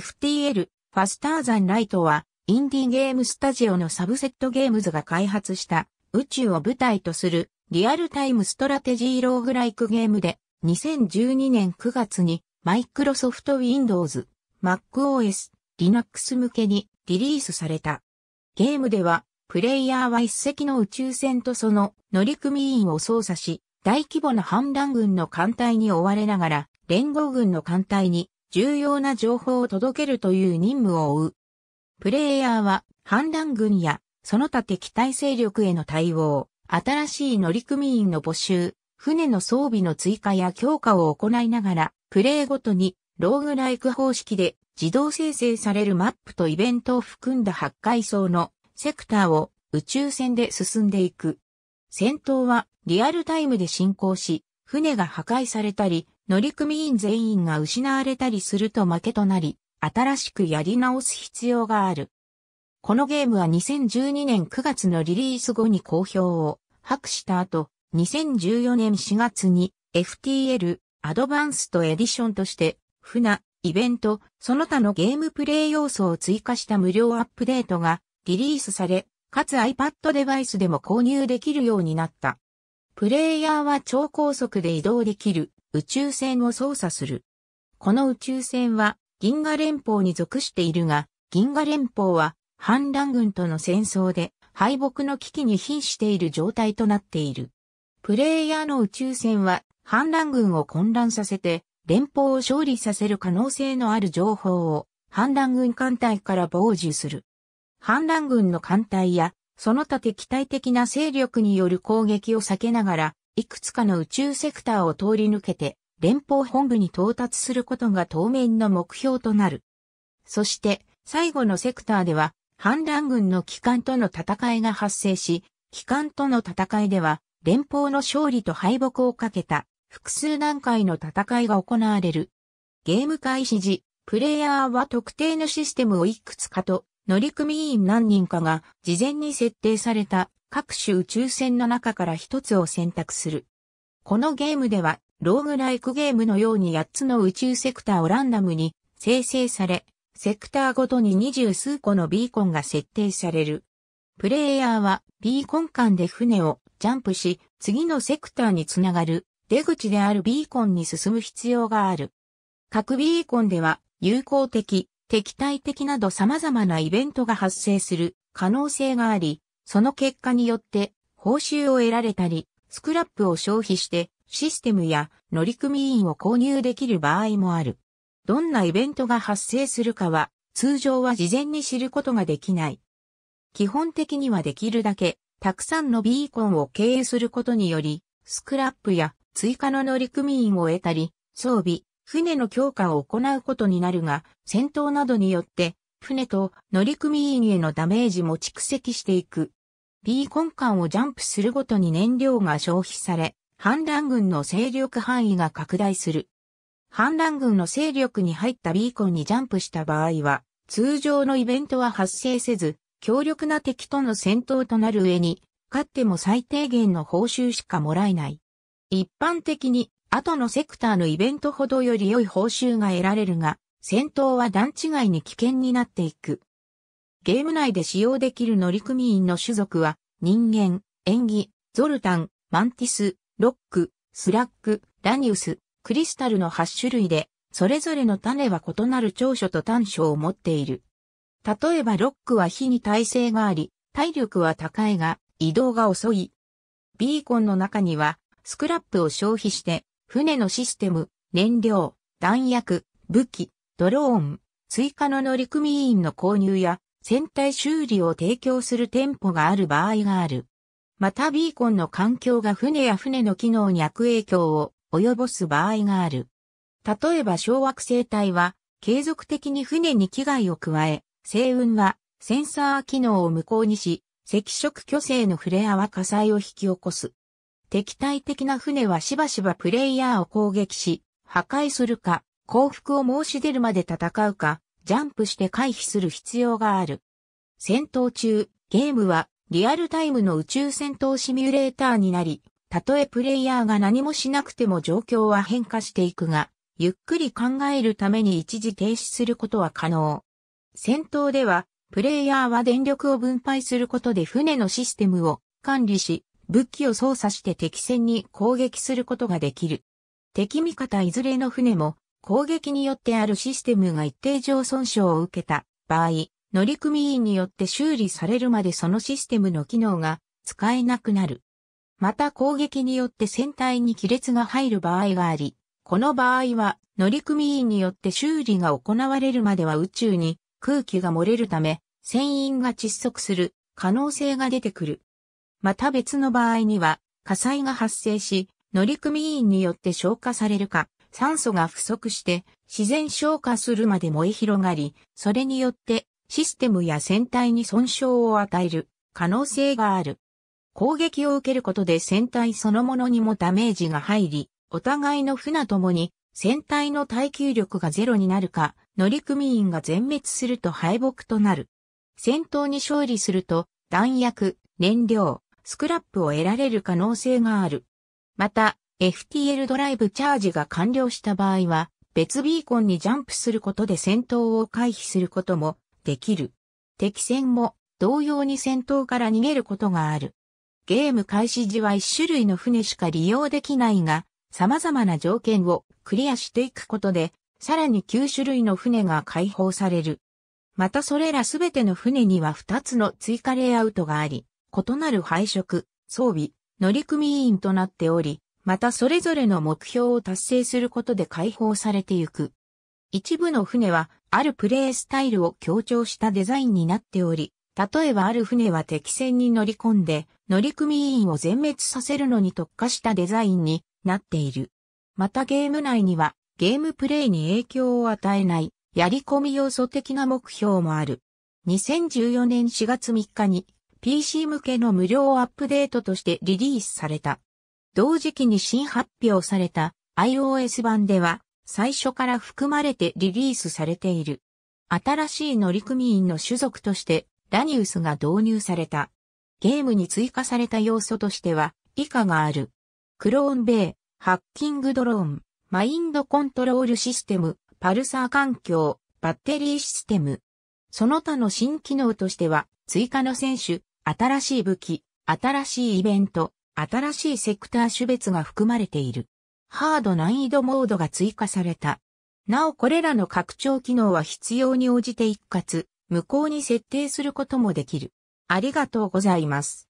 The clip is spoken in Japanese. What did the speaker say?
FTL、ファスターザンライトは、インディーゲームスタジオのサブセットゲームズが開発した宇宙を舞台とするリアルタイムストラテジーローグライクゲームで2012年9月にマイクロソフト Windows、MacOS、Linux 向けにリリースされた。ゲームではプレイヤーは一隻の宇宙船とその乗組員を操作し大規模な反乱軍の艦隊に追われながら連合軍の艦隊に重要な情報を届けるという任務を負う。プレイヤーは反乱軍やその他敵対勢力への対応、新しい乗組員の募集、船の装備の追加や強化を行いながら、プレイごとにローグライク方式で自動生成されるマップとイベントを含んだ8階層のセクターを宇宙船で進んでいく。戦闘はリアルタイムで進行し、船が破壊されたり、乗組員全員が失われたりすると負けとなり、新しくやり直す必要がある。このゲームは2012年9月のリリース後に公表を博した後、2014年4月に FTL アドバンストエディションとして、船、イベント、その他のゲームプレイ要素を追加した無料アップデートがリリースされ、かつ iPad デバイスでも購入できるようになった。プレイヤーは超高速で移動できる宇宙船を操作する。この宇宙船は銀河連邦に属しているが、銀河連邦は反乱軍との戦争で敗北の危機に瀕している状態となっている。プレイヤーの宇宙船は反乱軍を混乱させて連邦を勝利させる可能性のある情報を反乱軍艦隊から傍受する。反乱軍の艦隊やその他敵対的な勢力による攻撃を避けながらいくつかの宇宙セクターを通り抜けて、連邦本部に到達することが当面の目標となる。そして、最後のセクターでは、反乱軍の機関との戦いが発生し、機関との戦いでは、連邦の勝利と敗北をかけた、複数段階の戦いが行われる。ゲーム開始時、プレイヤーは特定のシステムをいくつかと乗組員何人かが事前に設定された各種宇宙船の中から一つを選択する。このゲームでは、ローグライクゲームのように8つの宇宙セクターをランダムに生成され、セクターごとに20数個のビーコンが設定される。プレイヤーはビーコン間で船をジャンプし、次のセクターにつながる出口であるビーコンに進む必要がある。各ビーコンでは友好的、敵対的など様々なイベントが発生する可能性があり、その結果によって、報酬を得られたり、スクラップを消費してシステムや乗組員を購入できる場合もある。どんなイベントが発生するかは通常は事前に知ることができない。基本的にはできるだけたくさんのビーコンを経営することにより、スクラップや追加の乗組員を得たり、装備、船の強化を行うことになるが、戦闘などによって船と乗組員へのダメージも蓄積していく。B ン間をジャンプするごとに燃料が消費され、反乱軍の勢力範囲が拡大する。反乱軍の勢力に入ったビーコンにジャンプした場合は、通常のイベントは発生せず、強力な敵との戦闘となる上に、勝っても最低限の報酬しかもらえない。一般的に、後のセクターのイベントほどより良い報酬が得られるが、戦闘は段違いに危険になっていく。ゲーム内で使用できる乗組員の種族は、人間、演技、ゾルタン、マンティス、ロック、スラック、ラニウス、クリスタルの8種類で、それぞれの種は異なる長所と短所を持っている。例えばロックは火に耐性があり、体力は高いが、移動が遅い。ビーコンの中には、スクラップを消費して、船のシステム、燃料、弾薬、武器、ドローン、追加の乗組員の購入や、船体修理を提供する店舗がある場合がある。またビーコンの環境が船や船の機能に悪影響を及ぼす場合がある。例えば小惑星帯は継続的に船に危害を加え、星雲はセンサー機能を無効にし、赤色巨星のフレアは火災を引き起こす。敵対的な船はしばしばプレイヤーを攻撃し、破壊するか、降伏を申し出るまで戦うか、ジャンプして回避する必要がある。戦闘中、ゲームはリアルタイムの宇宙戦闘シミュレーターになり、たとえプレイヤーが何もしなくても状況は変化していくが、ゆっくり考えるために一時停止することは可能。戦闘では、プレイヤーは電力を分配することで船のシステムを管理し、武器を操作して敵戦に攻撃することができる。敵味方いずれの船も攻撃によってあるシステムが一定上損傷を受けた場合、乗組員によって修理されるまでそのシステムの機能が使えなくなる。また攻撃によって船体に亀裂が入る場合があり、この場合は乗組員によって修理が行われるまでは宇宙に空気が漏れるため、船員が窒息する可能性が出てくる。また別の場合には火災が発生し、乗組員によって消火されるか、酸素が不足して自然消化するまで燃え広がり、それによってシステムや船体に損傷を与える可能性がある。攻撃を受けることで船体そのものにもダメージが入り、お互いの船ともに船体の耐久力がゼロになるか、乗組員が全滅すると敗北となる。戦闘に勝利すると弾薬、燃料、スクラップを得られる可能性がある。また、FTL ドライブチャージが完了した場合は、別ビーコンにジャンプすることで戦闘を回避することもできる。敵戦も同様に戦闘から逃げることがある。ゲーム開始時は1種類の船しか利用できないが、様々な条件をクリアしていくことで、さらに9種類の船が解放される。またそれらすべての船には2つの追加レイアウトがあり、異なる配色、装備、乗組員となっており、またそれぞれの目標を達成することで解放されてゆく。一部の船は、あるプレイスタイルを強調したデザインになっており、例えばある船は敵船に乗り込んで、乗組員を全滅させるのに特化したデザインになっている。またゲーム内には、ゲームプレイに影響を与えない、やり込み要素的な目標もある。2014年4月3日に、PC 向けの無料アップデートとしてリリースされた。同時期に新発表された iOS 版では最初から含まれてリリースされている。新しい乗組員の種族としてラニウスが導入された。ゲームに追加された要素としては以下がある。クローンベイ、ハッキングドローン、マインドコントロールシステム、パルサー環境、バッテリーシステム。その他の新機能としては、追加の選手、新しい武器、新しいイベント、新しいセクター種別が含まれている。ハード難易度モードが追加された。なおこれらの拡張機能は必要に応じて一括、無効に設定することもできる。ありがとうございます。